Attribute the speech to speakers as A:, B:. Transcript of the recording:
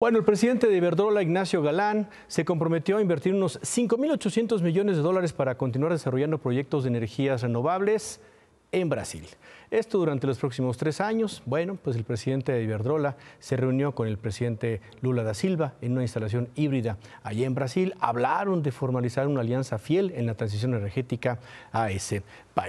A: Bueno, el presidente de Iberdrola, Ignacio Galán, se comprometió a invertir unos 5.800 millones de dólares para continuar desarrollando proyectos de energías renovables en Brasil. Esto durante los próximos tres años. Bueno, pues el presidente de Iberdrola se reunió con el presidente Lula da Silva en una instalación híbrida allí en Brasil. Hablaron de formalizar una alianza fiel en la transición energética a ese país.